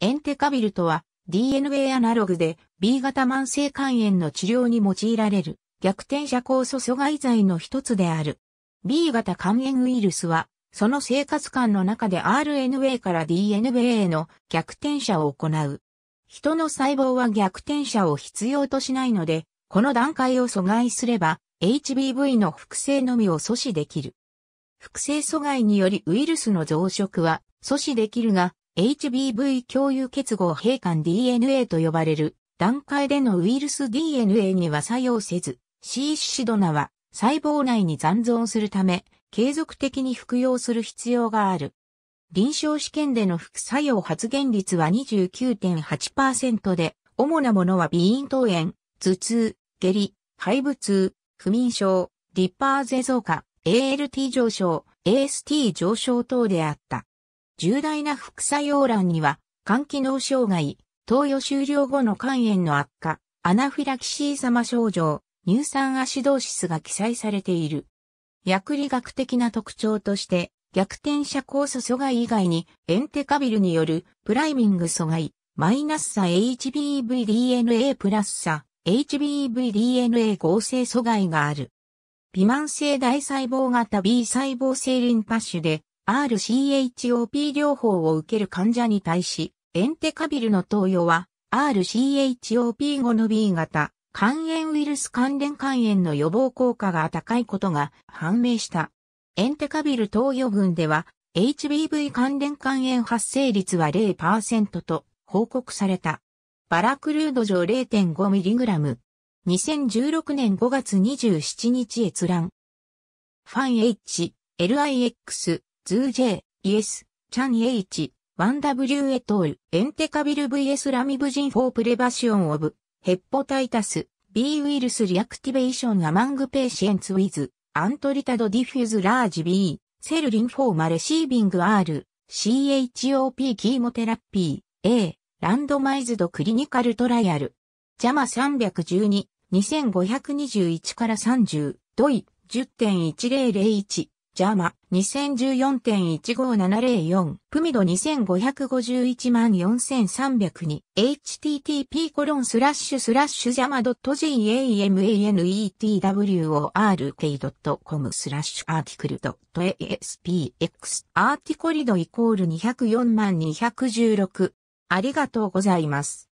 エンテカビルとは DNA アナログで B 型慢性肝炎の治療に用いられる逆転射酵素阻害剤の一つである。B 型肝炎ウイルスはその生活感の中で RNA から DNA への逆転射を行う。人の細胞は逆転射を必要としないので、この段階を阻害すれば HBV の複製のみを阻止できる。複製阻害によりウイルスの増殖は阻止できるが、HBV 共有結合閉館 DNA と呼ばれる段階でのウイルス DNA には作用せず、C シドナは細胞内に残存するため、継続的に服用する必要がある。臨床試験での副作用発現率は29.8%で、主なものは鼻咽頭炎、頭痛、下痢、肺部痛、不眠症、リッパーゼ増加、ALT 上昇、AST 上昇等であった。重大な副作用欄には、肝機能障害、投与終了後の肝炎の悪化、アナフィラキシー様症状、乳酸アシドーシスが記載されている。薬理学的な特徴として、逆転射酵素阻害以外に、エンテカビルによるプライミング阻害、マイナスさ HBVDNA プラスさ、HBVDNA 合成阻害がある。微慢性大細胞型 B 細胞性リンパ腫で RCHOP 療法を受ける患者に対し、エンテカビルの投与は、RCHOP5 の B 型、肝炎ウイルス関連肝炎の予防効果が高いことが判明した。エンテカビル投与群では、HBV 関連肝炎発生率は0%と報告された。バラクルード上 0.5mg。2016年5月27日閲覧。ファン H、LIX、2J、イエス、チャン H、ン・ w エトール、エンテカビル VS ラミブジン4プレバシオンオブ、ヘッポタイタス、B ウイルスリアクティベーションアマングペーシェンツウィズ、アントリタドディフューズラージ B、セルリンフォーマレシービング R、CHOP キーモテラピー、A、ランドマイズドクリニカルトライアル。ジャマ312、2521から30、ドイ、10.1001ジャマ、2 0 1 4 1 5 7 0 4プミド2551万4 3 0 2に、http コロンスラッシュスラッシュジャマ .jamanetwork.com スラッシュアーティクル .aspx アーティコリドイコール204万216。ありがとうございます。